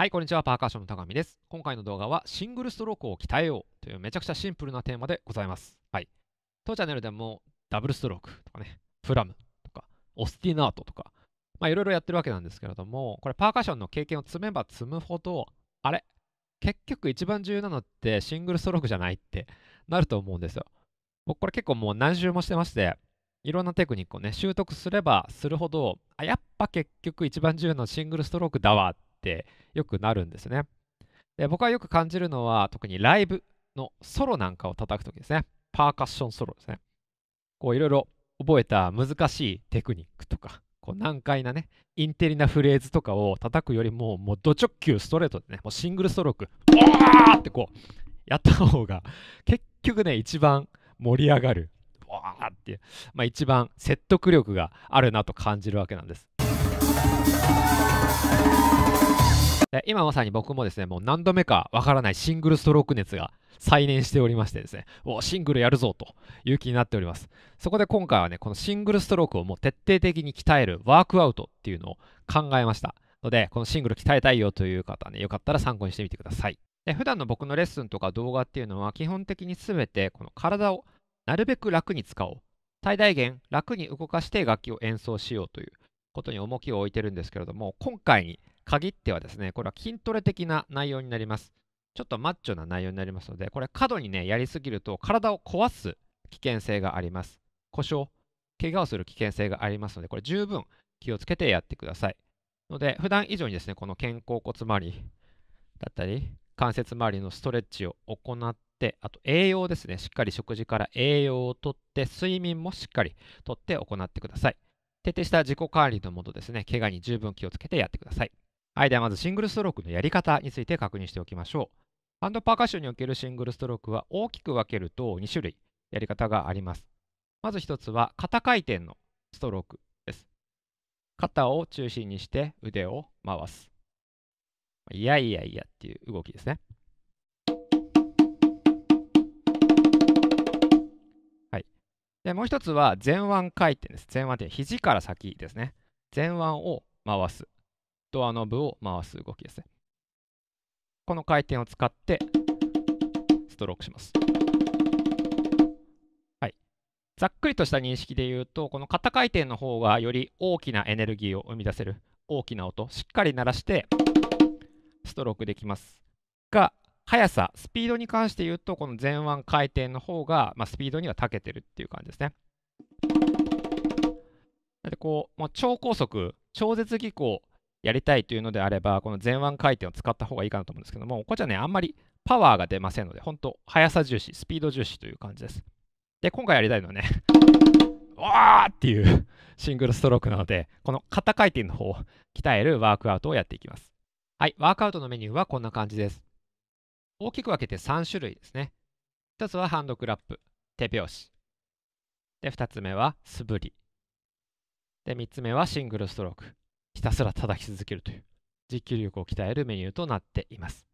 はい、こんにちは。パーカッションの高見です。今回の動画は、シングルストロークを鍛えようというめちゃくちゃシンプルなテーマでございます。はい。当チャンネルでも、ダブルストロークとかね、プラムとか、オスティナートとか、まあいろいろやってるわけなんですけれども、これパーカッションの経験を積めば積むほど、あれ結局一番重要なのってシングルストロークじゃないってなると思うんですよ。僕これ結構もう何周もしてまして、いろんなテクニックをね、習得すればするほど、あ、やっぱ結局一番重要なシングルストロークだわっってよくなるんですね。で僕はよく感じるのは特にライブのソロなんかを叩くときですね。パーカッションソロですね。こういろいろ覚えた難しいテクニックとか、こう難解なね、インテリなフレーズとかを叩くよりも、もうド直球ストレートでね、もうシングルストローク、おーってこう、やった方が、結局ね、一番盛り上がる、わーって、まあ、一番説得力があるなと感じるわけなんです。今まさに僕もですね、もう何度目かわからないシングルストローク熱が再燃しておりましてですね、おシングルやるぞという気になっております。そこで今回はね、このシングルストロークをもう徹底的に鍛えるワークアウトっていうのを考えました。ので、このシングル鍛えたいよという方ね、よかったら参考にしてみてください。で普段の僕のレッスンとか動画っていうのは基本的に全てこの体をなるべく楽に使おう。最大限楽に動かして楽器を演奏しようということに重きを置いてるんですけれども、今回に限ってはですね、これは筋トレ的な内容になります。ちょっとマッチョな内容になりますので、これ過度にね、やりすぎると体を壊す危険性があります。故障、怪我をする危険性がありますので、これ十分気をつけてやってください。ので、普段以上にですね、この肩甲骨周りだったり、関節周りのストレッチを行って、あと栄養ですね、しっかり食事から栄養をとって、睡眠もしっかりとって行ってください。徹底した自己管理のもとですね、怪我に十分気をつけてやってください。はい、ではまずシングルストロークのやり方について確認しておきましょう。ハンドパーカッションにおけるシングルストロークは大きく分けると2種類やり方があります。まず1つは肩回転のストロークです。肩を中心にして腕を回す。いやいやいやっていう動きですね。はい。で、もう1つは前腕回転です。前腕って肘から先ですね。前腕を回す。ドアノブを回す動きですね。この回転を使ってストロークします。はい。ざっくりとした認識で言うと、この肩回転の方がより大きなエネルギーを生み出せる大きな音、しっかり鳴らしてストロークできますが、速さ、スピードに関して言うと、この前腕回転の方が、まあ、スピードには長けてるっていう感じですね。でこうもう超高速、超絶技巧、やりたいというのであれば、この前腕回転を使った方がいいかなと思うんですけども、こっちはね、あんまりパワーが出ませんので、本当速さ重視、スピード重視という感じです。で、今回やりたいのはね、わーっていうシングルストロークなので、この肩回転の方を鍛えるワークアウトをやっていきます。はい、ワークアウトのメニューはこんな感じです。大きく分けて3種類ですね。1つはハンドクラップ、手拍子。で、2つ目は素振り。で、3つ目はシングルストローク。ひたすら叩き続けるという持久力を鍛えるメニューとなっています。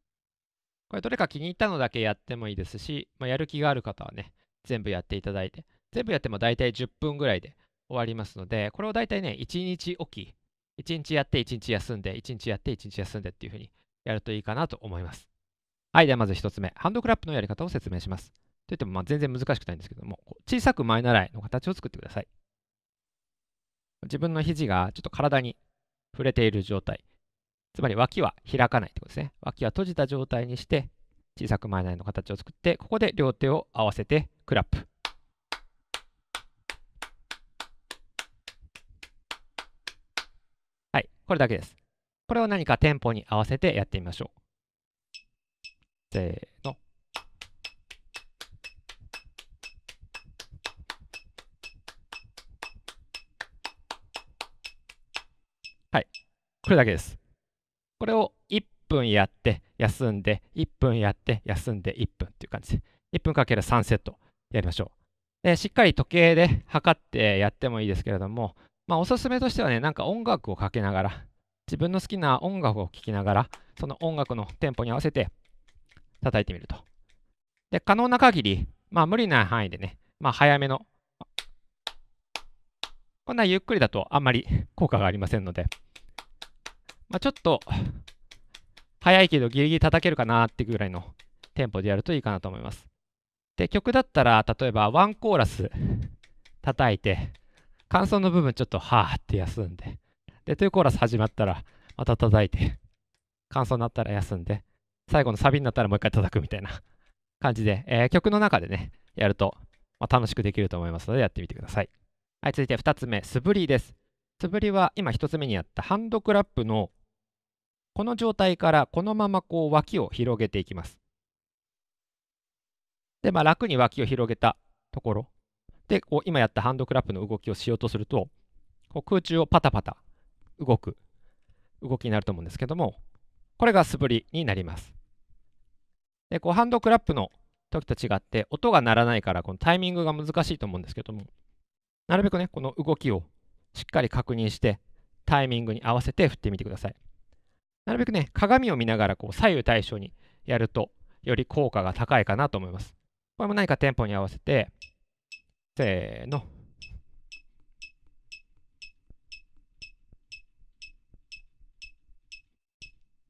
これどれか気に入ったのだけやってもいいですし、まあ、やる気がある方はね、全部やっていただいて、全部やっても大体10分ぐらいで終わりますので、これを大体ね、1日おき、1日やって1日休んで、1日やって1日休んでっていうふうにやるといいかなと思います。はい、ではまず1つ目、ハンドクラップのやり方を説明します。といってもまあ全然難しくないんですけども、小さく前習いの形を作ってください。自分の肘がちょっと体に触れている状態。つまり脇は開かないってことですね。脇は閉じた状態にして、小さく前内の形を作って、ここで両手を合わせてクラップ。はい、これだけです。これを何かテンポに合わせてやってみましょう。せーの。これだけです。これを1分やって、休んで、1分やって、休んで、1分っていう感じで、1分かける3セットやりましょう。でしっかり時計で測ってやってもいいですけれども、まあ、おすすめとしてはね、なんか音楽をかけながら、自分の好きな音楽を聴きながら、その音楽のテンポに合わせて叩いてみると。で、可能な限り、まあ無理な範囲でね、まあ早めの、こんなゆっくりだとあんまり効果がありませんので、まあ、ちょっと、早いけどギリギリ叩けるかなってぐらいのテンポでやるといいかなと思います。で、曲だったら、例えばワンコーラス叩いて、感想の部分ちょっとはーって休んで、で、ーコーラス始まったら、また叩いて、感想になったら休んで、最後のサビになったらもう一回叩くみたいな 感じで、えー、曲の中でね、やると、まあ、楽しくできると思いますので、やってみてください。はい、続いて2つ目、素振りです。素振りは今1つ目にやったハンドクラップのこの状態からこのままこう脇を広げていきます。で、まあ、楽に脇を広げたところでこう今やったハンドクラップの動きをしようとするとこう空中をパタパタ動く動きになると思うんですけどもこれが素振りになります。でこうハンドクラップの時と違って音が鳴らないからこのタイミングが難しいと思うんですけどもなるべくねこの動きをしっかり確認してタイミングに合わせて振ってみてください。なるべくね、鏡を見ながらこう左右対称にやると、より効果が高いかなと思います。これも何かテンポに合わせて、せーの。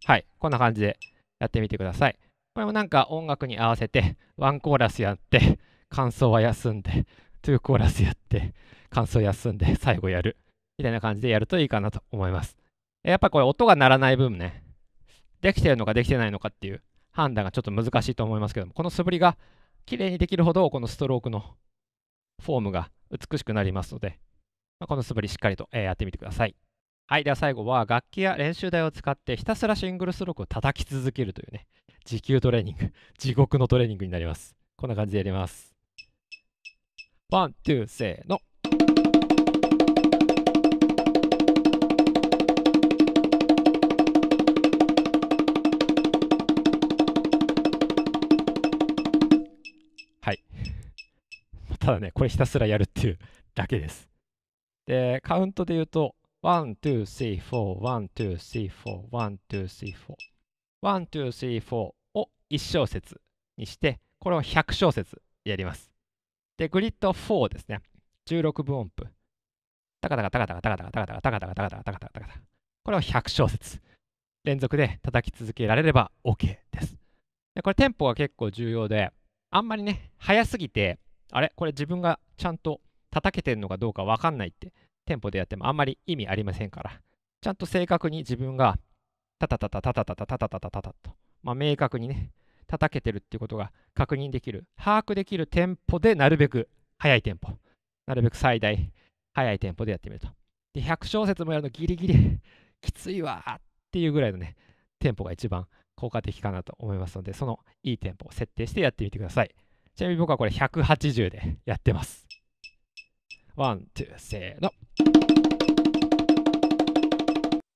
はい、こんな感じでやってみてください。これもなんか音楽に合わせて、ワンコーラスやって、感想は休んで、トゥーコーラスやって、感想休んで、最後やる。みたいな感じでやるといいかなと思います。やっぱこれ音が鳴らない分ね、できてるのかできてないのかっていう判断がちょっと難しいと思いますけども、この素振りが綺麗にできるほど、このストロークのフォームが美しくなりますので、まあ、この素振りしっかりと、えやってみてください。はい、では最後は楽器や練習台を使ってひたすらシングルストロークを叩き続けるというね、時給トレーニング、地獄のトレーニングになります。こんな感じでやります。ワン、ツー、せーの。ただね、これひたすらやるっていうだけです。で、カウントで言うと、1、2、3、4、1、2、3、4、1、2、3、4。1、2、3、4を1小節にして、これを100小節やります。で、グリッド4ですね。16分音符。タカタカタカタカタカタカタカタカタカタカタカタカタカタカこれを100小節。連続で叩き続けられれば OK です。でこれテンポが結構重要で、あんまりね、早すぎて、あれこれ自分がちゃんと叩けてるのかどうかわかんないって店舗でやってもあんまり意味ありませんから、ちゃんと正確に自分がタタタタタタタタタタタタタと、まあ、明確にね、叩けてるっていうことが確認できる、把握できる店舗でなるべく早い店舗、なるべく最大早い店舗でやってみると。で、100小節もやるのギリギリきついわっていうぐらいのね、店舗が一番効果的かなと思いますので、そのいい店舗を設定してやってみてください。ちなみに僕はこれ180でやってます。ワン、ツー、せーの。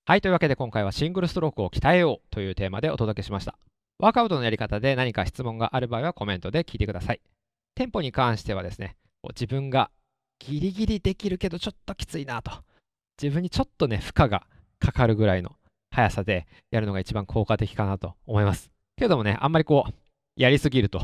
はい、というわけで今回はシングルストロークを鍛えようというテーマでお届けしました。ワークアウトのやり方で何か質問がある場合はコメントで聞いてください。テンポに関してはですね、自分がギリギリできるけどちょっときついなと、自分にちょっとね、負荷がかかるぐらいの速さでやるのが一番効果的かなと思います。けどもね、あんまりこう、やりすぎると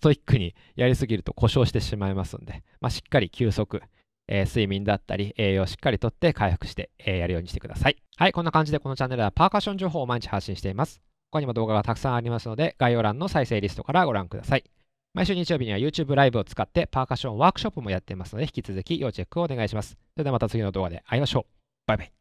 ストイックにやりすぎると故障してしまいますんで、まあ、しっかり休息、えー、睡眠だったり、栄養をしっかりとって回復して、えー、やるようにしてください。はい、こんな感じでこのチャンネルはパーカッション情報を毎日発信しています。他にも動画がたくさんありますので、概要欄の再生リストからご覧ください。毎週日曜日には YouTube ライブを使ってパーカッションワークショップもやっていますので、引き続き要チェックをお願いします。それではまた次の動画で会いましょう。バイバイ。